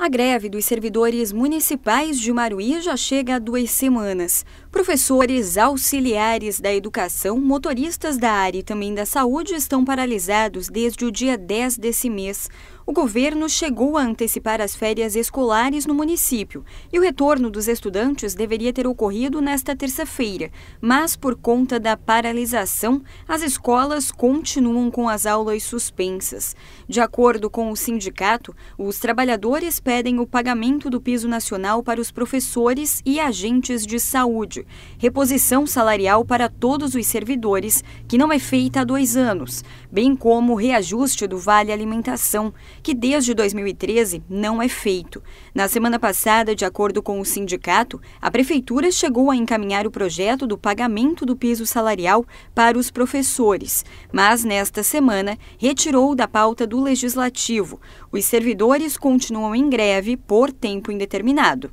A greve dos servidores municipais de Maruí já chega a duas semanas. Professores, auxiliares da educação, motoristas da área e também da saúde estão paralisados desde o dia 10 desse mês. O governo chegou a antecipar as férias escolares no município e o retorno dos estudantes deveria ter ocorrido nesta terça-feira, mas por conta da paralisação, as escolas continuam com as aulas suspensas. De acordo com o sindicato, os trabalhadores pedem o pagamento do piso nacional para os professores e agentes de saúde reposição salarial para todos os servidores, que não é feita há dois anos, bem como o reajuste do Vale Alimentação, que desde 2013 não é feito. Na semana passada, de acordo com o sindicato, a Prefeitura chegou a encaminhar o projeto do pagamento do piso salarial para os professores, mas nesta semana retirou da pauta do Legislativo. Os servidores continuam em greve por tempo indeterminado.